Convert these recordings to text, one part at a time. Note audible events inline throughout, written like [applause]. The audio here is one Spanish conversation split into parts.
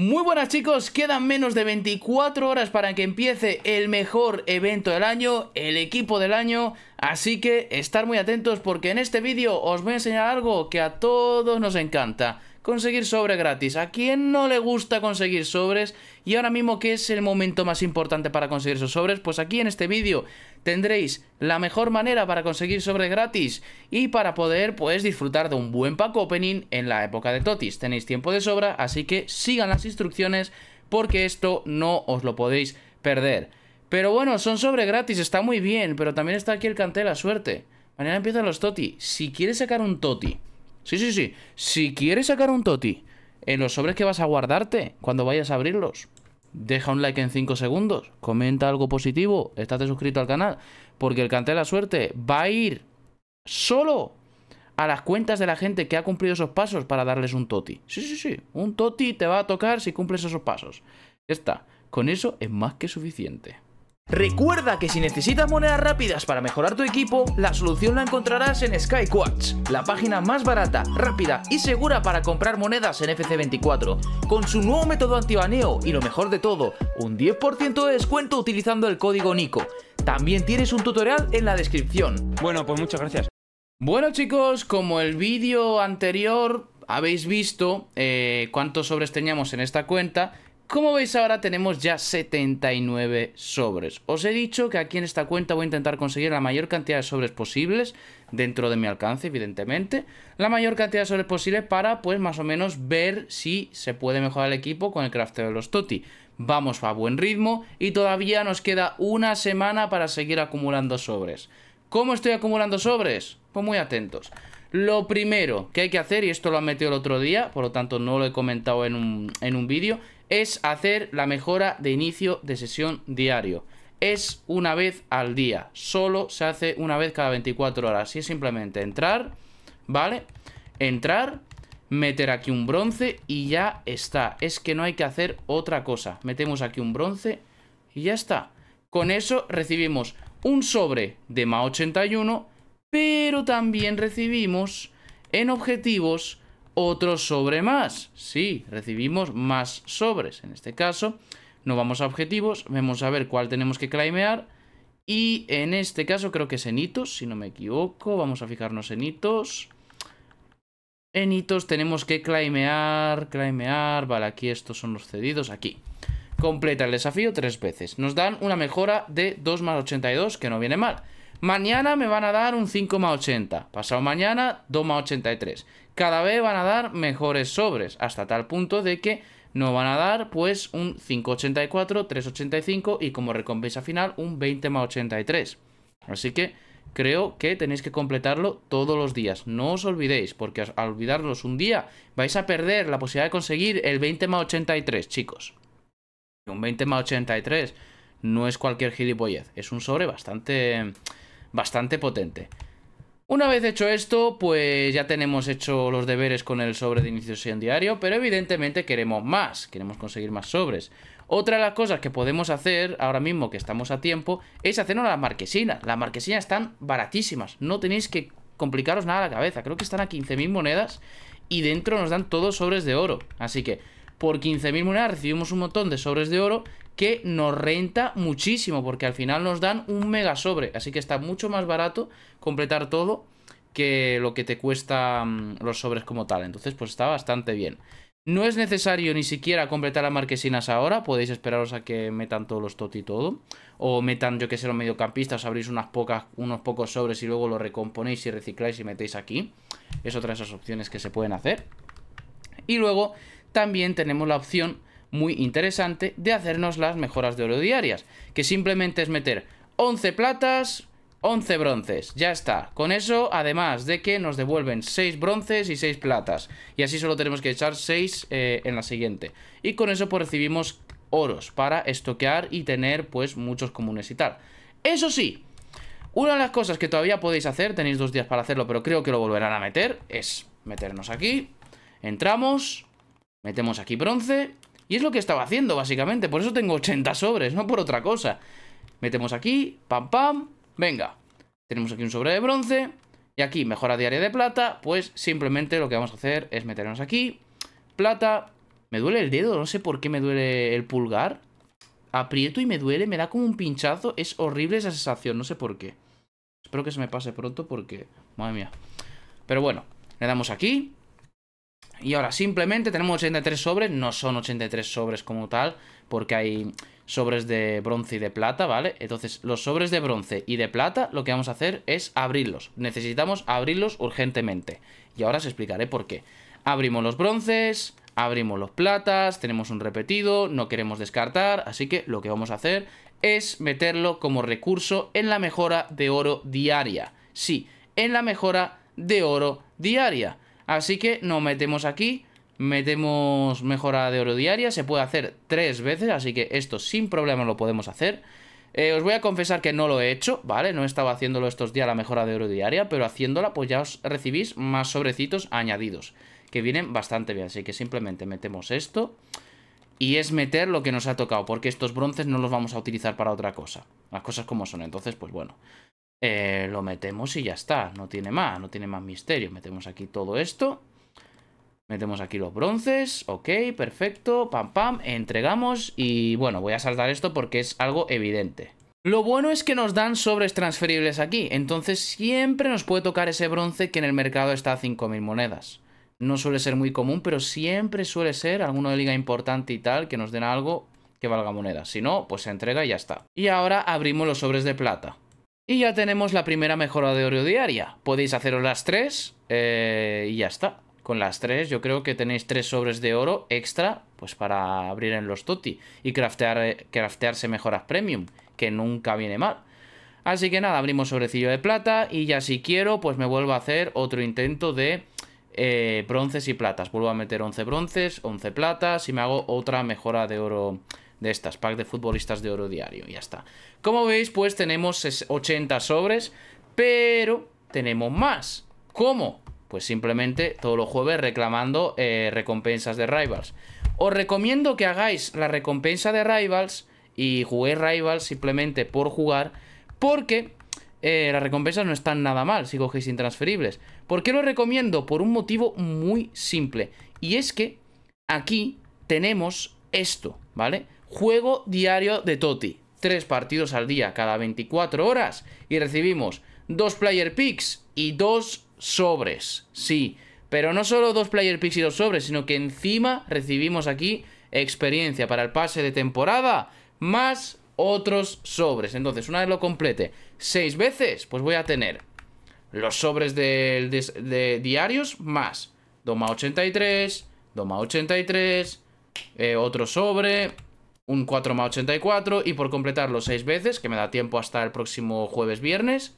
Muy buenas chicos, quedan menos de 24 horas para que empiece el mejor evento del año, el equipo del año, así que estar muy atentos porque en este vídeo os voy a enseñar algo que a todos nos encanta, conseguir sobre gratis. ¿A quién no le gusta conseguir sobres? Y ahora mismo, ¿qué es el momento más importante para conseguir esos sobres? Pues aquí en este vídeo tendréis la mejor manera para conseguir sobres gratis y para poder pues disfrutar de un buen pack opening en la época de Totis. Tenéis tiempo de sobra, así que sigan las instrucciones porque esto no os lo podéis perder. Pero bueno, son sobre gratis, está muy bien, pero también está aquí el cante de la suerte. Mañana empiezan los Toti. Si quieres sacar un Toti Sí, sí, sí. Si quieres sacar un toti en los sobres que vas a guardarte cuando vayas a abrirlos, deja un like en 5 segundos, comenta algo positivo, estate suscrito al canal, porque el cante de la suerte va a ir solo a las cuentas de la gente que ha cumplido esos pasos para darles un toti. Sí, sí, sí. Un toti te va a tocar si cumples esos pasos. Ya está. Con eso es más que suficiente. Recuerda que si necesitas monedas rápidas para mejorar tu equipo, la solución la encontrarás en SkyQuartz, la página más barata, rápida y segura para comprar monedas en FC24, con su nuevo método antibaneo y lo mejor de todo, un 10% de descuento utilizando el código NICO. También tienes un tutorial en la descripción. Bueno, pues muchas gracias. Bueno chicos, como el vídeo anterior habéis visto eh, cuántos sobres teníamos en esta cuenta, como veis ahora tenemos ya 79 sobres. Os he dicho que aquí en esta cuenta voy a intentar conseguir la mayor cantidad de sobres posibles, dentro de mi alcance evidentemente, la mayor cantidad de sobres posibles para pues más o menos ver si se puede mejorar el equipo con el crafteo de los Toti. Vamos a buen ritmo y todavía nos queda una semana para seguir acumulando sobres. ¿Cómo estoy acumulando sobres? Pues muy atentos. Lo primero que hay que hacer, y esto lo han metido el otro día, por lo tanto no lo he comentado en un, en un vídeo, es hacer la mejora de inicio de sesión diario. Es una vez al día, solo se hace una vez cada 24 horas. Y es simplemente entrar, ¿vale? Entrar, meter aquí un bronce y ya está. Es que no hay que hacer otra cosa. Metemos aquí un bronce y ya está. Con eso recibimos un sobre de MA81, pero también recibimos en objetivos otro sobre más. Sí, recibimos más sobres. En este caso, nos vamos a objetivos, vemos a ver cuál tenemos que claimear. Y en este caso creo que es en hitos, si no me equivoco. Vamos a fijarnos en hitos. En hitos tenemos que claimear, claimear. Vale, aquí estos son los cedidos, aquí. Completa el desafío tres veces. Nos dan una mejora de 2 más 82, que no viene mal. Mañana me van a dar un 5,80. Pasado mañana 2,83. Cada vez van a dar mejores sobres, hasta tal punto de que nos van a dar pues un 5,84, 3,85 y como recompensa final un 20,83. Así que creo que tenéis que completarlo todos los días. No os olvidéis, porque al olvidarlos un día vais a perder la posibilidad de conseguir el 20,83, chicos. Un 20,83 no es cualquier gilipollez, es un sobre bastante bastante potente. Una vez hecho esto, pues ya tenemos hecho los deberes con el sobre de iniciación diario, pero evidentemente queremos más, queremos conseguir más sobres. Otra de las cosas que podemos hacer ahora mismo que estamos a tiempo es hacernos las marquesinas. Las marquesinas están baratísimas, no tenéis que complicaros nada la cabeza. Creo que están a 15.000 monedas y dentro nos dan todos sobres de oro. Así que por 15.000 monedas recibimos un montón de sobres de oro que nos renta muchísimo, porque al final nos dan un mega sobre, así que está mucho más barato completar todo que lo que te cuesta mm, los sobres como tal, entonces pues está bastante bien. No es necesario ni siquiera completar las marquesinas ahora, podéis esperaros a que metan todos los tot y todo, o metan yo que sé los mediocampistas, abrís unas pocas, unos pocos sobres y luego los recomponéis y recicláis y metéis aquí, es otra de esas opciones que se pueden hacer. Y luego también tenemos la opción muy interesante de hacernos las mejoras de oro diarias, que simplemente es meter 11 platas, 11 bronces, ya está. Con eso, además de que nos devuelven 6 bronces y 6 platas, y así solo tenemos que echar 6 eh, en la siguiente. Y con eso pues recibimos oros para estoquear y tener pues muchos comunes y tal. Eso sí, una de las cosas que todavía podéis hacer, tenéis dos días para hacerlo, pero creo que lo volverán a meter, es meternos aquí, entramos Metemos aquí bronce. Y es lo que estaba haciendo, básicamente. Por eso tengo 80 sobres, no por otra cosa. Metemos aquí, pam, pam. Venga. Tenemos aquí un sobre de bronce. Y aquí, mejora diaria de plata. Pues simplemente lo que vamos a hacer es meternos aquí. Plata. Me duele el dedo, no sé por qué me duele el pulgar. Aprieto y me duele, me da como un pinchazo. Es horrible esa sensación, no sé por qué. Espero que se me pase pronto porque... Madre mía. Pero bueno, le damos aquí. Y ahora simplemente tenemos 83 sobres, no son 83 sobres como tal, porque hay sobres de bronce y de plata, ¿vale? Entonces, los sobres de bronce y de plata lo que vamos a hacer es abrirlos. Necesitamos abrirlos urgentemente. Y ahora os explicaré por qué. Abrimos los bronces, abrimos los platas, tenemos un repetido, no queremos descartar, así que lo que vamos a hacer es meterlo como recurso en la mejora de oro diaria. Sí, en la mejora de oro diaria. Así que nos metemos aquí, metemos mejora de oro diaria, se puede hacer tres veces, así que esto sin problema lo podemos hacer. Eh, os voy a confesar que no lo he hecho, ¿vale? No estaba haciéndolo estos días la mejora de oro diaria, pero haciéndola pues ya os recibís más sobrecitos añadidos, que vienen bastante bien, así que simplemente metemos esto y es meter lo que nos ha tocado, porque estos bronces no los vamos a utilizar para otra cosa, las cosas como son, entonces pues bueno. Eh, lo metemos y ya está. No tiene más, no tiene más misterio. Metemos aquí todo esto. Metemos aquí los bronces. Ok, perfecto. Pam, pam. Entregamos y bueno, voy a saltar esto porque es algo evidente. Lo bueno es que nos dan sobres transferibles aquí, entonces siempre nos puede tocar ese bronce que en el mercado está a 5.000 monedas. No suele ser muy común, pero siempre suele ser alguno de liga importante y tal que nos den algo que valga moneda. Si no, pues se entrega y ya está. Y ahora abrimos los sobres de plata. Y ya tenemos la primera mejora de oro diaria. Podéis haceros las tres eh, y ya está. Con las tres yo creo que tenéis tres sobres de oro extra pues para abrir en los toti y craftear, eh, craftearse mejoras premium, que nunca viene mal. Así que nada, abrimos sobrecillo de plata y ya si quiero pues me vuelvo a hacer otro intento de eh, bronces y platas. Vuelvo a meter 11 bronces, 11 platas y me hago otra mejora de oro de estas, pack de futbolistas de oro diario, ya está. Como veis, pues tenemos 80 sobres, pero tenemos más. ¿Cómo? Pues simplemente todos los jueves reclamando eh, recompensas de Rivals. Os recomiendo que hagáis la recompensa de Rivals y juguéis Rivals simplemente por jugar, porque eh, las recompensas no están nada mal si cogéis intransferibles. ¿Por qué lo recomiendo? Por un motivo muy simple. Y es que aquí tenemos esto, ¿vale? Juego diario de Toti. Tres partidos al día cada 24 horas. Y recibimos dos player picks y dos sobres. Sí, pero no solo dos player picks y dos sobres, sino que encima recibimos aquí experiencia para el pase de temporada más otros sobres. Entonces, una vez lo complete seis veces, pues voy a tener los sobres de, diarios más Doma 83, Doma 83, eh, otro sobre, un 84, y por completarlo 6 veces, que me da tiempo hasta el próximo jueves viernes,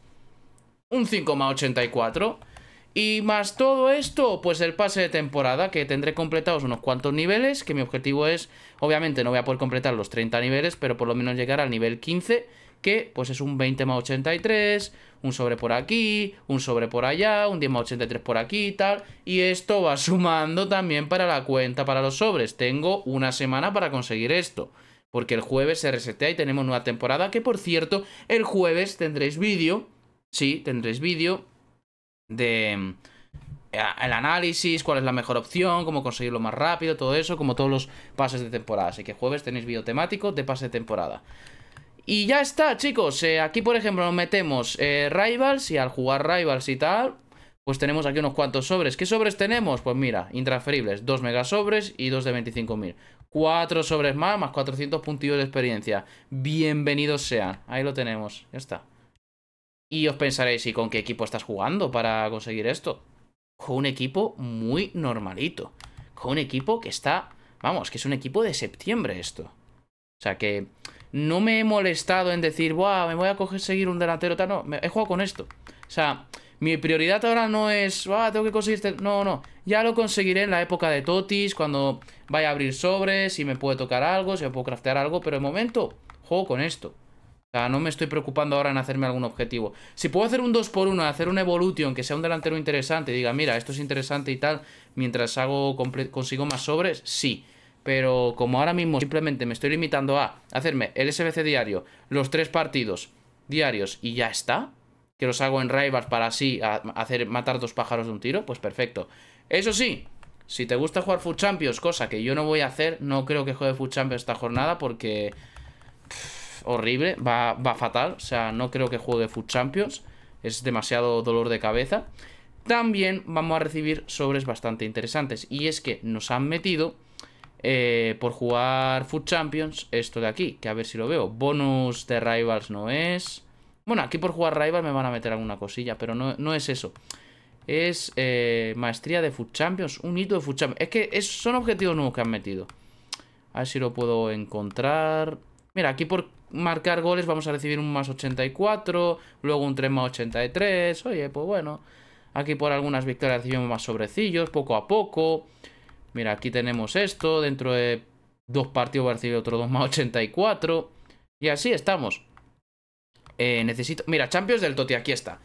un 84. Y más todo esto, pues el pase de temporada, que tendré completados unos cuantos niveles, que mi objetivo es, obviamente no voy a poder completar los 30 niveles, pero por lo menos llegar al nivel 15 que pues es un 20 más 83, un sobre por aquí, un sobre por allá, un 10 más 83 por aquí y tal. Y esto va [laughs] sumando también para la cuenta, para los sobres. Tengo una semana para conseguir esto. Porque el jueves se resetea y tenemos nueva temporada. Que por cierto, el jueves tendréis vídeo. Sí, tendréis vídeo de eh, el análisis, cuál es la mejor opción, cómo conseguirlo más rápido, todo eso, como todos los pases de temporada. Así que jueves tenéis vídeo temático de pase de temporada. Y ya está, chicos. Eh, aquí, por ejemplo, nos metemos eh, Rivals y al jugar Rivals y tal, pues tenemos aquí unos cuantos sobres. ¿Qué sobres tenemos? Pues mira, intransferibles, Dos mega sobres y dos de 25.000. Cuatro sobres más, más 400 puntillos de experiencia. Bienvenidos sean. Ahí lo tenemos, ya está. Y os pensaréis, ¿y con qué equipo estás jugando para conseguir esto? Con un equipo muy normalito. Con un equipo que está... Vamos, que es un equipo de septiembre esto. O sea que no me he molestado en decir, buah, me voy a seguir un delantero tal, no, he jugado con esto. O sea, mi prioridad ahora no es, tengo que conseguir este... No, no, ya lo conseguiré en la época de Totis, cuando vaya a abrir sobres, si me puede tocar algo, si me puedo craftear algo, pero de momento juego con esto. O sea, no me estoy preocupando ahora en hacerme algún objetivo. Si puedo hacer un 2x1, hacer un Evolution, que sea un delantero interesante, diga, mira, esto es interesante y tal, mientras hago consigo más sobres, sí. Pero como ahora mismo simplemente me estoy limitando a hacerme el SBC diario, los tres partidos diarios y ya está, que los hago en Rivals para así hacer, matar dos pájaros de un tiro, pues perfecto. Eso sí, si te gusta jugar Food Champions, cosa que yo no voy a hacer, no creo que juegue Food Champions esta jornada porque... horrible, va, va fatal, o sea, no creo que juegue Food Champions, es demasiado dolor de cabeza. También vamos a recibir sobres bastante interesantes y es que nos han metido eh, por jugar Food Champions, esto de aquí, que a ver si lo veo. Bonus de Rivals no es. Bueno, aquí por jugar Rivals me van a meter alguna cosilla, pero no, es eso. Es eh, maestría de Food Champions, un hito de Food Champions. Es que son objetivos nuevos que han metido. A ver si lo puedo encontrar. Mira, aquí por marcar goles vamos a recibir un más 84, luego un 3 más 83. Oye, pues bueno. Aquí por algunas victorias recibimos más sobrecillos, poco a poco. Mira, aquí tenemos esto, dentro de dos partidos va a recibir otro 2 más 84. Y así estamos. Eh, necesito... Mira, Champions del Toti, aquí está.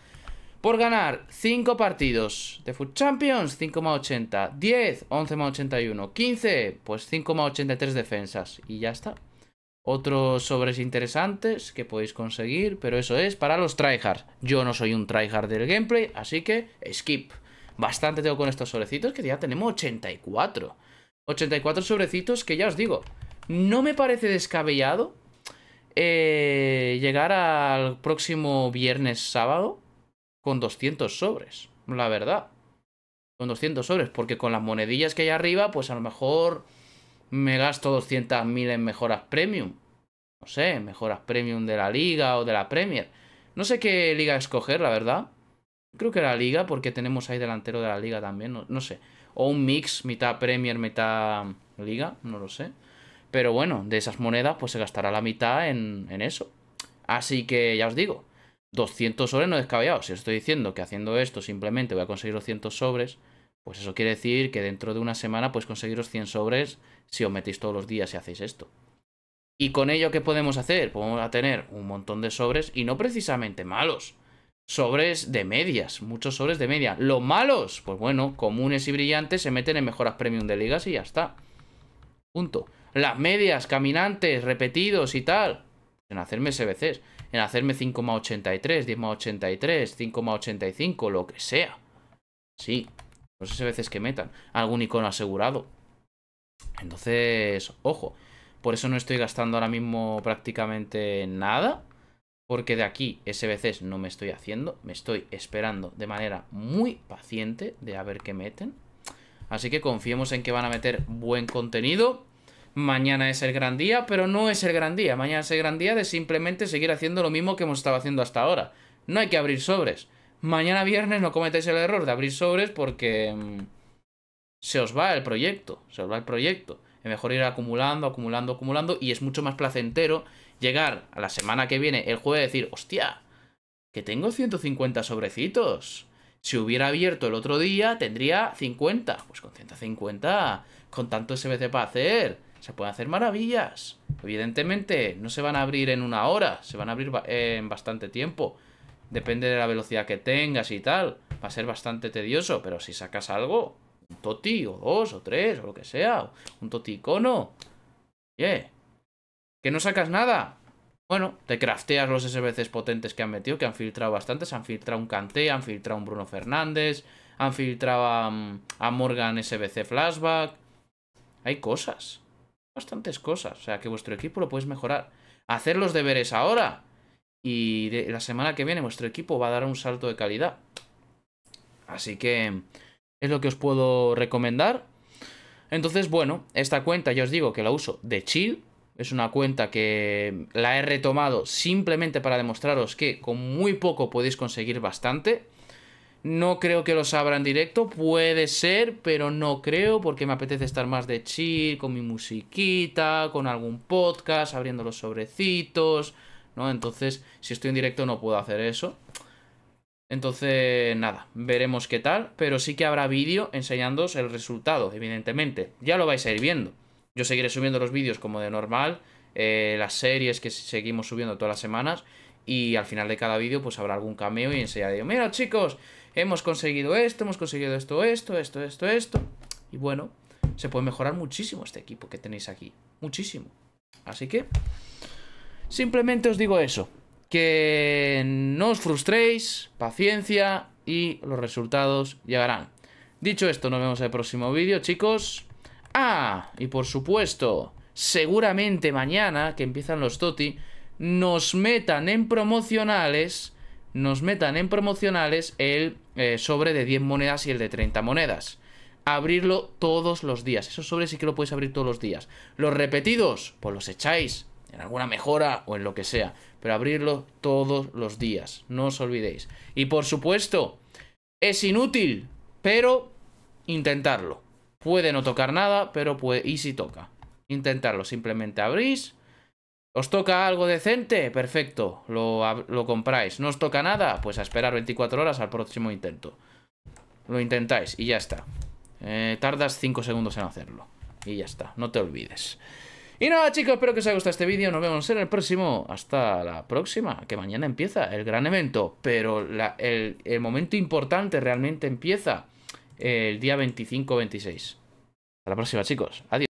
Por ganar 5 partidos de Food Champions, 5 más 80. 10, 11 más 81. 15, pues 5 más 83 defensas. Y ya está. Otros sobres interesantes que podéis conseguir, pero eso es para los tryhards. Yo no soy un tryhard del gameplay, así que skip. Bastante tengo con estos sobrecitos que ya tenemos 84. 84 sobrecitos que ya os digo, no me parece descabellado eh, llegar al próximo viernes sábado con 200 sobres, la verdad. Con 200 sobres, porque con las monedillas que hay arriba, pues a lo mejor me gasto 200.000 en mejoras premium. No sé, mejoras premium de la liga o de la Premier. No sé qué liga escoger, la verdad. Creo que la Liga, porque tenemos ahí delantero de la Liga también, no, sé. O un mix, mitad Premier, mitad Liga, no lo sé. Pero bueno, de esas monedas pues se gastará la mitad en, en eso. Así que ya os digo, 200 sobres no descabellados. Si os estoy diciendo que haciendo esto simplemente voy a conseguir 200 sobres, pues eso quiere decir que dentro de una semana pues conseguiros 100 sobres si os metéis todos los días y hacéis esto. ¿Y con ello qué podemos hacer? Podemos pues tener un montón de sobres y no precisamente malos sobres de medias, muchos sobres de media. Los malos, pues bueno, comunes y brillantes se meten en mejoras premium de ligas y ya está. Punto. Las medias, caminantes, repetidos y tal. En hacerme SBCs, en hacerme 5,83, 10,83, 5,85, lo que sea. Sí, los SBCs que metan. Algún icono asegurado. Entonces, ojo. Por eso no estoy gastando ahora mismo prácticamente nada porque de aquí SBCs no me estoy haciendo, me estoy esperando de manera muy paciente de a ver qué meten. Así que confiemos en que van a meter buen contenido. Mañana es el gran día, pero no es el gran día. Mañana es el gran día de simplemente seguir haciendo lo mismo que hemos estado haciendo hasta ahora. No hay que abrir sobres. Mañana viernes no cometáis el error de abrir sobres porque mm, se os va el proyecto, se os va el proyecto mejor ir acumulando, acumulando, acumulando y es mucho más placentero llegar a la semana que viene el jueves y decir, hostia, que tengo 150 sobrecitos. Si hubiera abierto el otro día, tendría 50. Pues con 150, con tanto SBC para hacer, se pueden hacer maravillas. Evidentemente, no se van a abrir en una hora, se van a abrir en bastante tiempo. Depende de la velocidad que tengas y tal. Va a ser bastante tedioso, pero si sacas algo, un toti, o dos, o tres, o lo que sea, un toti icono. ¿Que no sacas nada? Bueno, te crafteas los SBCs potentes que han metido, que han filtrado bastantes. Han filtrado un Kanté, han filtrado un Bruno Fernández, han filtrado a, mm, Morgan SBC Flashback. Hay cosas. Bastantes cosas. O sea, que vuestro equipo lo puedes mejorar. Hacer los deberes ahora. Y la semana que viene vuestro equipo va a dar un salto de calidad. Así que es lo que os puedo recomendar. Entonces, bueno, esta cuenta ya os digo que la uso de chill. Es una cuenta que la he retomado simplemente para demostraros que con muy poco podéis conseguir bastante. No creo que lo abra en directo, puede ser, pero no creo porque me apetece estar más de chill, con mi musiquita, con algún podcast, abriendo los sobrecitos, ¿no? Entonces, si estoy en directo no puedo hacer eso. Entonces, nada, veremos qué tal, pero sí que habrá vídeo enseñándoos el resultado, evidentemente. Ya lo vais a ir viendo. Yo seguiré subiendo los vídeos como de normal, eh, las series que seguimos subiendo todas las semanas, y al final de cada vídeo pues habrá algún cameo y enseñaré, mira chicos, hemos conseguido esto, hemos conseguido esto, esto, esto, esto, esto. Y bueno, se puede mejorar muchísimo este equipo que tenéis aquí, muchísimo. Así que, simplemente os digo eso que no os frustréis, paciencia y los resultados llegarán. Dicho esto, nos vemos en el próximo vídeo, chicos. Ah, y por supuesto, seguramente mañana, que empiezan los TOTI, nos metan en promocionales, nos metan en promocionales el eh, sobre de 10 monedas y el de 30 monedas. Abrirlo todos los días. Esos sobre sí que lo podéis abrir todos los días. Los repetidos, pues los echáis en alguna mejora o en lo que sea. Pero abrirlo todos los días, no os olvidéis. Y por supuesto, es inútil, pero intentarlo. Puede no tocar nada, pero puede... Y si toca. Intentarlo, simplemente abrís. ¿Os toca algo decente? Perfecto, lo, compráis. ¿No os toca nada? Pues a esperar 24 horas al próximo intento. Lo intentáis y ya está. Eh, tardas 5 segundos en hacerlo. Y ya está, no te olvides. Y nada, chicos, espero que os haya gustado este vídeo. Nos vemos en el próximo. Hasta la próxima, que mañana empieza el gran evento. Pero el, el momento importante realmente empieza el día 25-26. Hasta la próxima, chicos. Adiós.